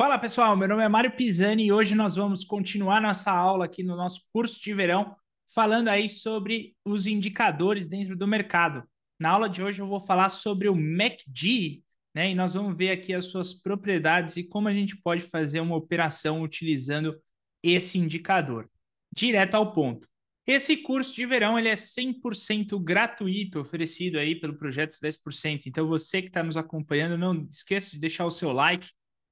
Fala pessoal, meu nome é Mário Pisani e hoje nós vamos continuar nossa aula aqui no nosso curso de verão, falando aí sobre os indicadores dentro do mercado. Na aula de hoje eu vou falar sobre o MACD, né? E nós vamos ver aqui as suas propriedades e como a gente pode fazer uma operação utilizando esse indicador. Direto ao ponto. Esse curso de verão ele é 100% gratuito, oferecido aí pelo Projetos 10%. Então você que está nos acompanhando, não esqueça de deixar o seu like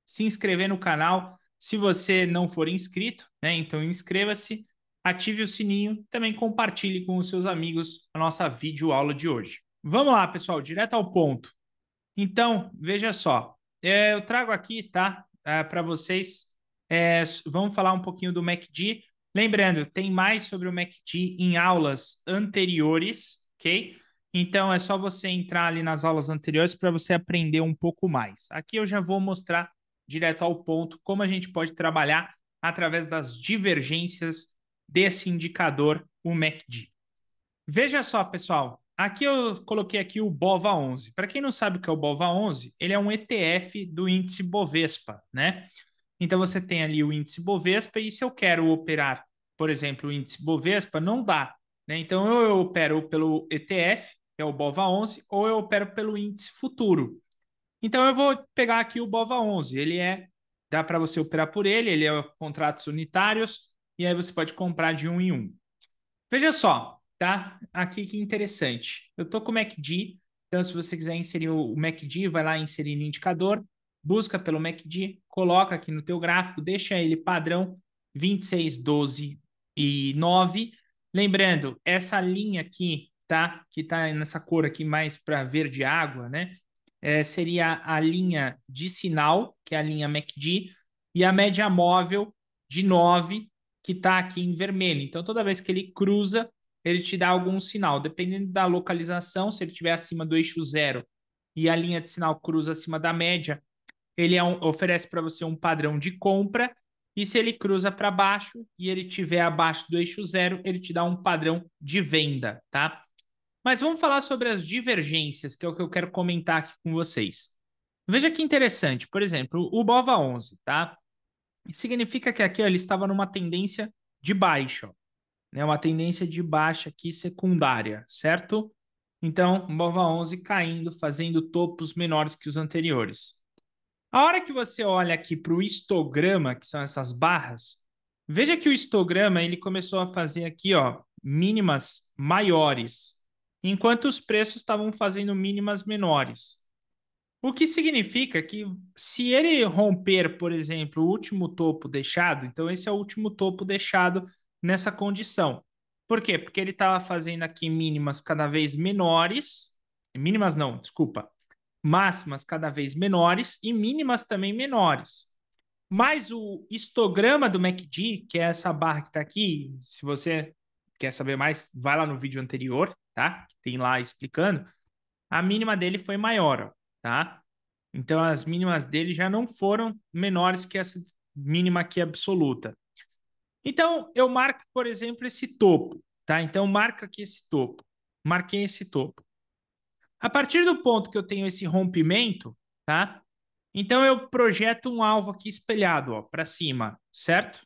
se inscrever no canal. Se você não for inscrito, né, então inscreva-se, ative o sininho, também compartilhe com os seus amigos a nossa videoaula de hoje. Vamos lá, pessoal, direto ao ponto. Então, veja só, é, eu trago aqui, tá, é, para vocês, é, vamos falar um pouquinho do MACD. Lembrando, tem mais sobre o MACD em aulas anteriores, ok? Então, é só você entrar ali nas aulas anteriores para você aprender um pouco mais. Aqui eu já vou mostrar direto ao ponto, como a gente pode trabalhar através das divergências desse indicador, o MACD. Veja só, pessoal, aqui eu coloquei aqui o BOVA11. Para quem não sabe o que é o BOVA11, ele é um ETF do índice Bovespa, né? Então você tem ali o índice Bovespa e se eu quero operar, por exemplo, o índice Bovespa, não dá, né? Então eu opero pelo ETF, que é o BOVA11, ou eu opero pelo índice futuro. Então eu vou pegar aqui o BOVA 11. Ele é, dá para você operar por ele, ele é contratos unitários, e aí você pode comprar de um em um. Veja só, tá? Aqui que interessante. Eu estou com o MACD, então se você quiser inserir o MACD, vai lá inserir no indicador, busca pelo MACD, coloca aqui no teu gráfico, deixa ele padrão 26, 12 e 9. Lembrando, essa linha aqui, tá? Que tá nessa cor aqui mais para verde água, né? é, seria a linha de sinal, que é a linha MACD, e a média móvel de 9, que está aqui em vermelho. Então, toda vez que ele cruza, ele te dá algum sinal. Dependendo da localização, se ele estiver acima do eixo zero e a linha de sinal cruza acima da média, ele é um, oferece para você um padrão de compra. E se ele cruza para baixo e ele estiver abaixo do eixo zero, ele te dá um padrão de venda, tá? Mas vamos falar sobre as divergências, que é o que eu quero comentar aqui com vocês. Veja que interessante, por exemplo, o BOVA 11, tá? Significa que aqui ó, ele estava numa tendência de baixa, né? Uma tendência de baixa aqui secundária, certo? Então, BOVA 11 caindo, fazendo topos menores que os anteriores. A hora que você olha aqui para o histograma, que são essas barras, veja que o histograma ele começou a fazer aqui, ó, mínimas maiores, enquanto os preços estavam fazendo mínimas menores. O que significa que, se ele romper, por exemplo, o último topo deixado, então esse é o último topo deixado nessa condição. Por quê? Porque ele estava fazendo aqui mínimas cada vez menores, mínimas não, desculpa, máximas cada vez menores e mínimas também menores. Mas o histograma do MACD, que é essa barra que está aqui, se você quer saber mais, vai lá no vídeo anterior, tá? Tem lá explicando. A mínima dele foi maior, tá? Então as mínimas dele já não foram menores que essa mínima aqui absoluta. Então eu marco, por exemplo, esse topo, tá? Então marca aqui esse topo. Marquei esse topo. A partir do ponto que eu tenho esse rompimento, tá? Então eu projeto um alvo aqui espelhado, ó, para cima, certo?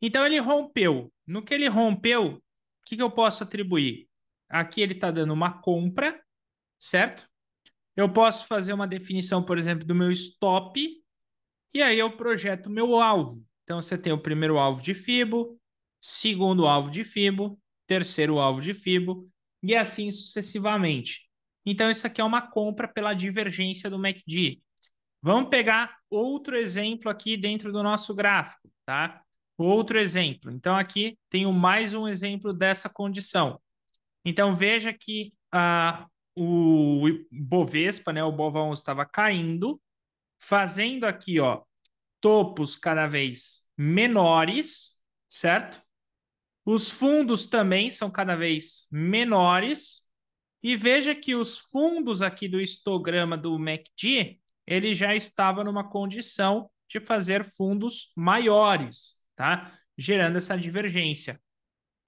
Então ele rompeu. No que ele rompeu, que, que eu posso atribuir? Aqui ele está dando uma compra, certo? Eu posso fazer uma definição, por exemplo, do meu stop, e aí eu projeto meu alvo. Então você tem o primeiro alvo de FIBO, segundo alvo de FIBO, terceiro alvo de FIBO, e assim sucessivamente. Então isso aqui é uma compra pela divergência do MACD. Vamos pegar outro exemplo aqui dentro do nosso gráfico, tá? Outro exemplo. Então, aqui tenho mais um exemplo dessa condição. Então, veja que ah, o Bovespa, né, o Bovão estava caindo, fazendo aqui ó, topos cada vez menores, certo? Os fundos também são cada vez menores. E veja que os fundos aqui do histograma do MACD, ele já estava numa condição de fazer fundos maiores tá? Gerando essa divergência.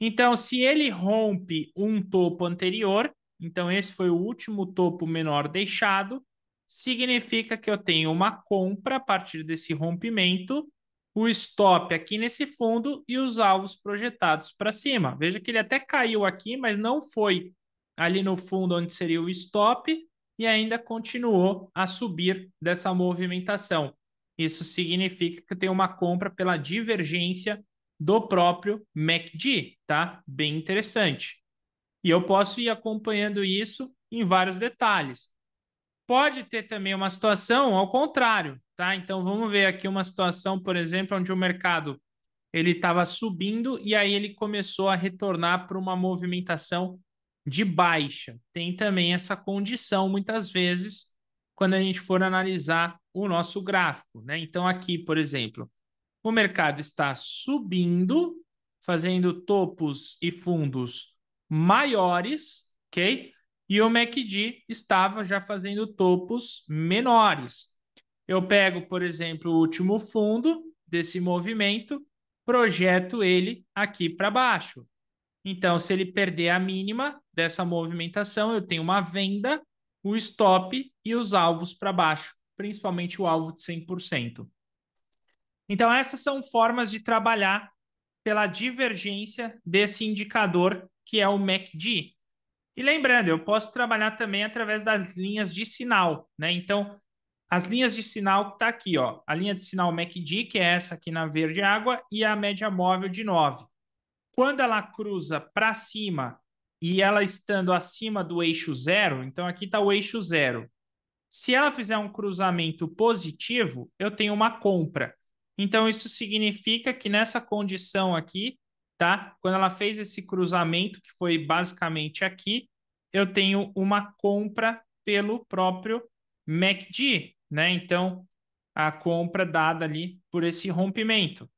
Então, se ele rompe um topo anterior, então esse foi o último topo menor deixado, significa que eu tenho uma compra a partir desse rompimento, o stop aqui nesse fundo e os alvos projetados para cima. Veja que ele até caiu aqui, mas não foi ali no fundo onde seria o stop e ainda continuou a subir dessa movimentação. Isso significa que tem uma compra pela divergência do próprio MACD, tá? Bem interessante. E eu posso ir acompanhando isso em vários detalhes. Pode ter também uma situação ao contrário, tá? Então vamos ver aqui uma situação, por exemplo, onde o mercado ele estava subindo e aí ele começou a retornar para uma movimentação de baixa. Tem também essa condição muitas vezes quando a gente for analisar o nosso gráfico. Né? Então, aqui, por exemplo, o mercado está subindo, fazendo topos e fundos maiores, ok? E o MACD estava já fazendo topos menores. Eu pego, por exemplo, o último fundo desse movimento, projeto ele aqui para baixo. Então, se ele perder a mínima dessa movimentação, eu tenho uma venda, o stop e os alvos para baixo principalmente o alvo de 100%. Então, essas são formas de trabalhar pela divergência desse indicador que é o MACD. E lembrando, eu posso trabalhar também através das linhas de sinal, né? Então, as linhas de sinal que está aqui, ó. A linha de sinal MACD, que é essa aqui na verde água, e a média móvel de 9. Quando ela cruza para cima e ela estando acima do eixo zero, então aqui está o eixo zero. Se ela fizer um cruzamento positivo, eu tenho uma compra. Então, isso significa que nessa condição aqui, tá? Quando ela fez esse cruzamento, que foi basicamente aqui, eu tenho uma compra pelo próprio MACD, né? Então, a compra dada ali por esse rompimento.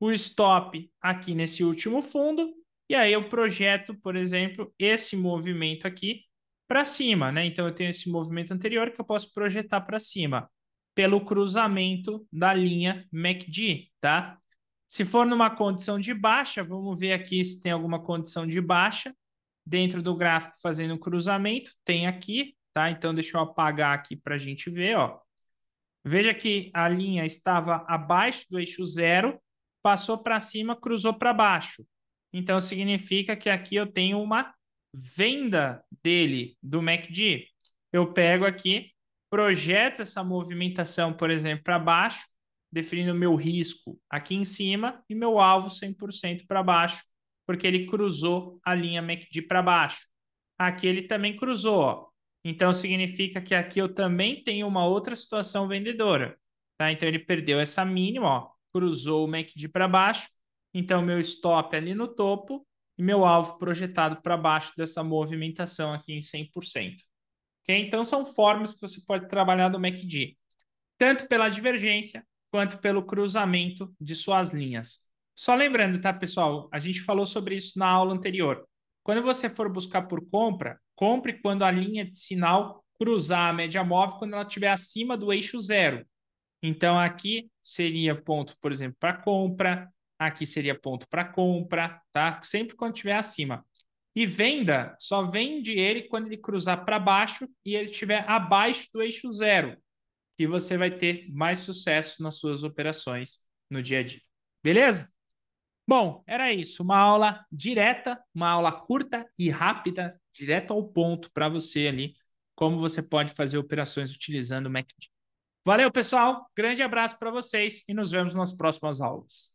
O stop aqui nesse último fundo, e aí eu projeto, por exemplo, esse movimento aqui para cima, né? Então eu tenho esse movimento anterior que eu posso projetar para cima pelo cruzamento da linha MACD, tá? Se for numa condição de baixa, vamos ver aqui se tem alguma condição de baixa dentro do gráfico fazendo um cruzamento, tem aqui, tá? Então deixa eu apagar aqui para a gente ver, ó. Veja que a linha estava abaixo do eixo zero, passou para cima, cruzou para baixo. Então significa que aqui eu tenho uma venda dele do MACD, eu pego aqui, projeto essa movimentação, por exemplo, para baixo, definindo meu risco aqui em cima e meu alvo 100% para baixo, porque ele cruzou a linha MACD para baixo. Aqui ele também cruzou, ó. Então significa que aqui eu também tenho uma outra situação vendedora, tá? Então ele perdeu essa mínima, ó, cruzou o MACD para baixo. Então meu stop ali no topo e meu alvo projetado para baixo dessa movimentação aqui em 100%. Okay? Então, são formas que você pode trabalhar do MACD, tanto pela divergência quanto pelo cruzamento de suas linhas. Só lembrando, tá, pessoal? A gente falou sobre isso na aula anterior. Quando você for buscar por compra, compre quando a linha de sinal cruzar a média móvel quando ela estiver acima do eixo zero. Então, aqui seria ponto, por exemplo, para compra, aqui seria ponto para compra, tá? Sempre quando estiver acima. E venda, só vende ele quando ele cruzar para baixo e ele estiver abaixo do eixo zero, e você vai ter mais sucesso nas suas operações no dia a dia. Beleza? Bom, era isso. Uma aula direta, uma aula curta e rápida, direto ao ponto para você ali, como você pode fazer operações utilizando o MACD. Valeu, pessoal. Grande abraço para vocês e nos vemos nas próximas aulas.